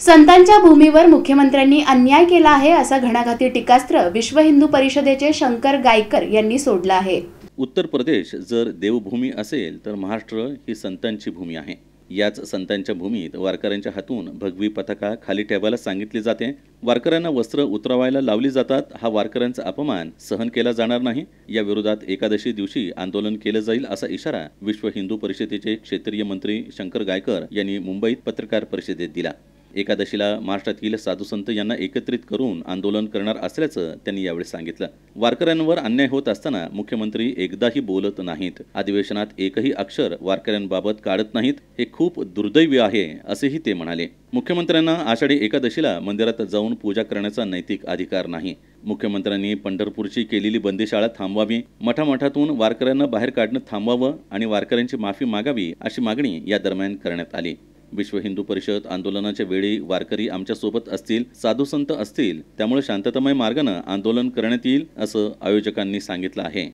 संतांच्या भूमीवर मुख्यमंत्र्यांनी अन्याय केला आहे असा घणाघाती टीकास्त्र विश्व हिंदू परिषदेचे शंकर गायकर यांनी सोडला आहे उत्तर प्रदेश जर देवभूमी असेल तर महाराष्ट्र ही संतांची भूमी आहे याच संतांच्या भूमीत वारकऱ्यांच्या हातून भगवी पथका खाली ठेवायला सांगितली जाते वारकऱ्यांना वस्त्र उतरवायला लावली जातात हा वारकऱ्यांचा अपमान सहन केला जाणार नाही या विरोधात एकादशी दिवशी आंदोलन केलं जाईल असा इशारा विश्व हिंदू परिषदेचे क्षेत्रीय मंत्री शंकर गायकर यांनी मुंबईत पत्रकार परिषदेत दिला एकादशीला महाराष्ट्रातील साधू संत यांना एकत्रित करून आंदोलन करणार असल्याचं त्यांनी यावेळी सांगितलं वारकऱ्यांवर अन्याय होत असताना मुख्यमंत्री एकदाही बोलत नाहीत अधिवेशनात एकही अक्षर वारकऱ्यांबाबत काढत नाहीत हे खूप दुर्दैवी आहे असेही ते म्हणाले मुख्यमंत्र्यांना आषाढी एकादशीला मंदिरात जाऊन पूजा करण्याचा नैतिक अधिकार नाही मुख्यमंत्र्यांनी पंढरपूरची केलेली बंदीशाळा थांबवावी मठामठातून वारकऱ्यांना बाहेर काढणं थांबवावं आणि वारकऱ्यांची माफी मागावी अशी मागणी या दरम्यान करण्यात आली विश्व हिंदू परिषद आंदोलनाच्या वेळी वारकरी आमच्यासोबत असतील साधू संत असतील त्यामुळे शांततामय मार्गानं आंदोलन करण्यात येईल असं आयोजकांनी सांगितलं आहे